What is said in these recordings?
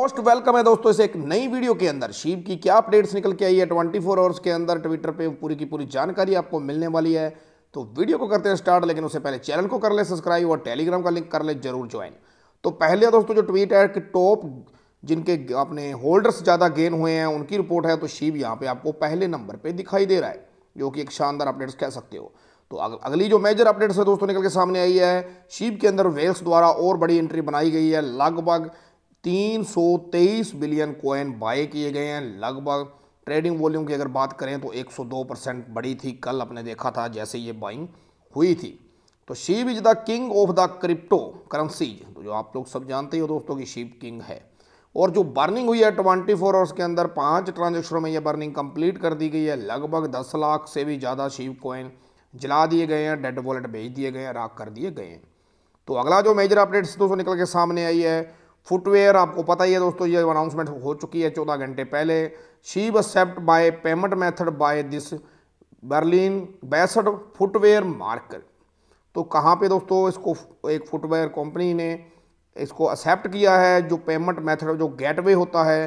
most welcome है दोस्तों इसे एक नई वीडियो के अंदर शिव की क्या अपडेट्स निकल के आई है 24 फोर आवर्स के अंदर ट्विटर पे पूरी की पूरी जानकारी आपको मिलने वाली है तो वीडियो को करते हैं स्टार्ट लेकिन उससे पहले चैनल को कर ले सब्सक्राइब और टेलीग्राम का लिंक कर ले जरूर ज्वाइन तो पहले दोस्तों जो ट्वीट है कि टॉप जिनके अपने होल्डर्स ज़्यादा गेन हुए हैं उनकी रिपोर्ट है तो शिव यहाँ पर आपको पहले नंबर पर दिखाई दे रहा है जो कि एक शानदार अपडेट्स कह सकते हो तो अगली जो मेजर अपडेट्स है दोस्तों निकल के सामने आई है शिव के अंदर वेल्स द्वारा और बड़ी एंट्री बनाई गई है लगभग 323 बिलियन कॉइन बाय किए गए हैं लगभग ट्रेडिंग वॉल्यूम की अगर बात करें तो 102 परसेंट बढ़ी थी कल आपने देखा था जैसे ये बाइंग हुई थी तो Shib is the king of the crypto currencies तो जो आप लोग सब जानते ही हो दोस्तों कि शिव किंग है और जो बर्निंग हुई है ट्वेंटी फोर आवर्स के अंदर पांच ट्रांजेक्शनों में यह बर्निंग कंप्लीट कर दी गई है लगभग दस लाख से भी ज़्यादा शिव कॉइन जला दिए गए हैं डेड वॉलेट भेज दिए गए हैं राख कर दिए गए हैं तो अगला जो मेजर अपडेट्स दोस्तों निकल के सामने आई है फुटवेयर आपको पता ही है दोस्तों ये अनाउंसमेंट हो चुकी है चौदह घंटे पहले she accept by payment method by this Berlin बैसठ फुटवेयर मार्कर तो कहाँ पे दोस्तों इसको एक फुटवेयर कंपनी ने इसको एक्सेप्ट किया है जो पेमेंट मेथड जो गेटवे होता है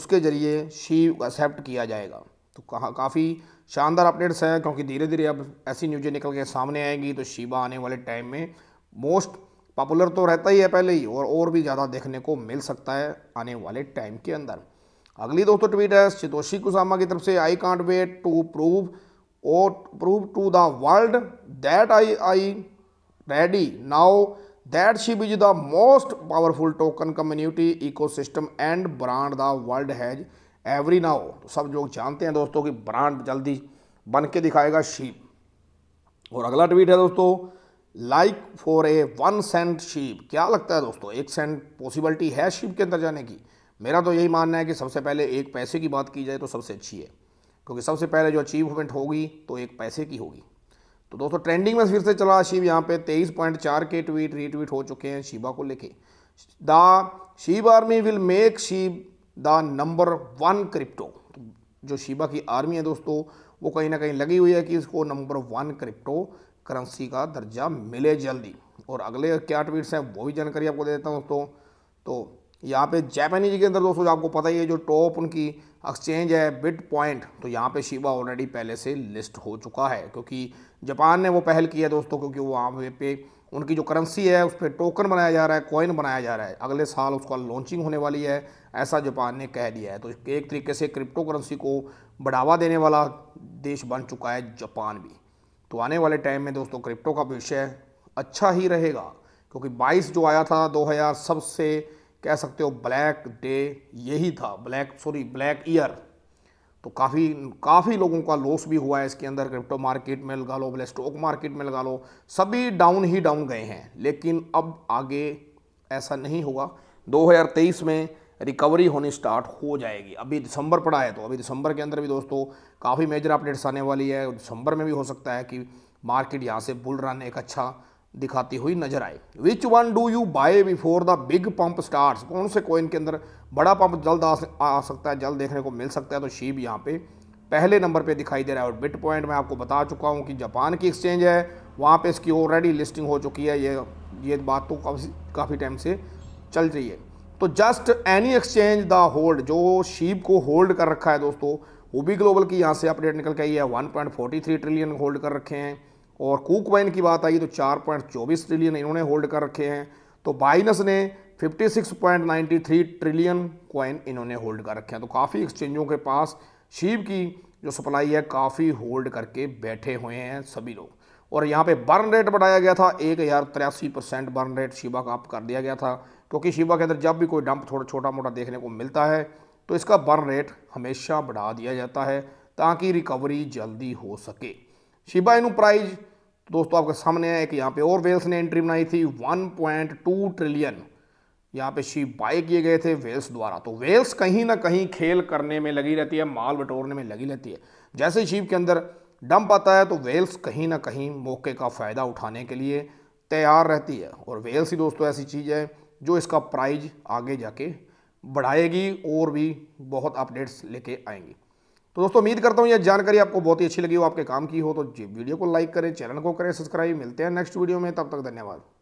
उसके ज़रिए शी एक्सेप्ट किया जाएगा तो कहाँ काफ़ी शानदार अपडेट्स हैं क्योंकि धीरे धीरे अब ऐसी न्यूज़ें निकल के सामने आएंगी तो शिबा आने वाले टाइम में मोस्ट पॉपुलर तो रहता ही है पहले ही और और भी ज़्यादा देखने को मिल सकता है आने वाले टाइम के अंदर अगली दोस्तों ट्वीट है चितोशी कुसामा की तरफ से I can't wait to prove और prove to the world that I I ready now that she is the most powerful token community ecosystem and brand the world has every now तो सब लोग जानते हैं दोस्तों कि ब्रांड जल्दी बन के दिखाएगा शीप और अगला ट्वीट है दोस्तों like for a one cent ship क्या लगता है दोस्तों एक सेंट पॉसिबिलिटी है शिप के अंदर जाने की मेरा तो यही मानना है कि सबसे पहले एक पैसे की बात की जाए तो सबसे अच्छी है क्योंकि सबसे पहले जो अचीवमेंट होगी तो एक पैसे की होगी तो दोस्तों ट्रेंडिंग में फिर से चला शिव यहाँ पे तेईस पॉइंट चार के ट्वीट रीट्वीट हो चुके हैं शिबा को लेके the Shib army will make Shib the number one crypto जो शिबा की आर्मी है दोस्तों वो कहीं ना कहीं लगी हुई है कि इसको नंबर वन क्रिप्टो करेंसी का दर्जा मिले जल्दी और अगले क्या ट्वीट्स हैं वो भी जानकारी आपको दे देता हूँ दोस्तों तो यहाँ पे जापानीज के अंदर दोस्तों आपको पता ही है जो टॉप उनकी एक्सचेंज है बिट पॉइंट तो यहाँ पे शिबा ऑलरेडी पहले से लिस्ट हो चुका है क्योंकि जापान ने वो पहल की है दोस्तों क्योंकि वो वहाँ पे उनकी जो करेंसी है उस पर टोकन बनाया जा रहा है कॉइन बनाया जा रहा है अगले साल उसका लॉन्चिंग होने वाली है ऐसा जापान ने कह दिया है तो एक तरीके से क्रिप्टो करेंसी को बढ़ावा देने वाला देश बन चुका है जापान भी तो आने वाले टाइम में दोस्तों क्रिप्टो का विषय अच्छा ही रहेगा क्योंकि 22 जो आया था 2000 सबसे कह सकते हो ब्लैक डे यही था ब्लैक सॉरी ब्लैक ईयर तो काफ़ी काफ़ी लोगों का लॉस भी हुआ है इसके अंदर क्रिप्टो मार्केट में लगा लो बोले स्टॉक मार्केट में लगा लो सभी डाउन ही डाउन गए हैं लेकिन अब आगे ऐसा नहीं होगा 2023 में रिकवरी होनी स्टार्ट हो जाएगी अभी दिसंबर पड़ा है तो अभी दिसंबर के अंदर भी दोस्तों काफ़ी मेजर अपडेट्स आने वाली है दिसंबर में भी हो सकता है कि मार्केट यहाँ से बुल रन एक अच्छा दिखाती हुई नजर आए which one do you buy before the big pump start कौन से कोइन के अंदर बड़ा पंप जल्द आ, आ सकता है जल्द देखने को मिल सकता है तो शीब यहाँ पे पहले नंबर पे दिखाई दे रहा है और बिट पॉइंट मैं आपको बता चुका हूँ कि जापान की एक्सचेंज है वहाँ पे इसकी ऑलरेडी लिस्टिंग हो चुकी है ये ये बात तो काफ़ी काफ़ी टाइम से चल रही है तो just any exchange the hold जो शीप को होल्ड कर रखा है दोस्तों वो भी ग्लोबल की यहाँ से अपडेट निकल के आई है 1.43 ट्रिलियन होल्ड कर रखे हैं और कुक वाइन की बात आई तो 4.24 ट्रिलियन इन्होंने होल्ड कर रखे हैं तो बाइनस ने 56.93 ट्रिलियन कॉइन इन्होंने होल्ड कर रखे हैं तो काफ़ी एक्सचेंजों के पास शीप की जो सप्लाई है काफ़ी होल्ड करके बैठे हुए हैं सभी लोग और यहाँ पे बर्न रेट बढ़ाया गया था एक हज़ार तिरासी परसेंट बर्न रेट शिबा का अप कर दिया गया था क्योंकि शिवा के अंदर जब भी कोई डंप थोड़ा छोटा मोटा देखने को मिलता है तो इसका बर्न रेट हमेशा बढ़ा दिया जाता है ताकि रिकवरी जल्दी हो सके शिबा इनू प्राइज दोस्तों आपके सामने है कि यहाँ पे और वेल्स ने एंट्री बनाई थी 1.2 ट्रिलियन यहाँ पे शिव बाय किए गए थे वेल्स द्वारा तो वेल्स कहीं ना कहीं खेल करने में लगी रहती है माल बटोरने में लगी रहती है जैसे शिव के अंदर डंप आता है तो वेल्स कहीं ना कहीं मौके का फ़ायदा उठाने के लिए तैयार रहती है और वेल्स ही दोस्तों ऐसी चीज़ है जो इसका प्राइज आगे जाके बढ़ाएगी और भी बहुत अपडेट्स लेके आएंगी तो दोस्तों उम्मीद करता हूँ यह जानकारी आपको बहुत ही अच्छी लगी हो आपके काम की हो तो वीडियो को लाइक करें चैनल को करें सब्सक्राइब मिलते हैं नेक्स्ट वीडियो में तब तक धन्यवाद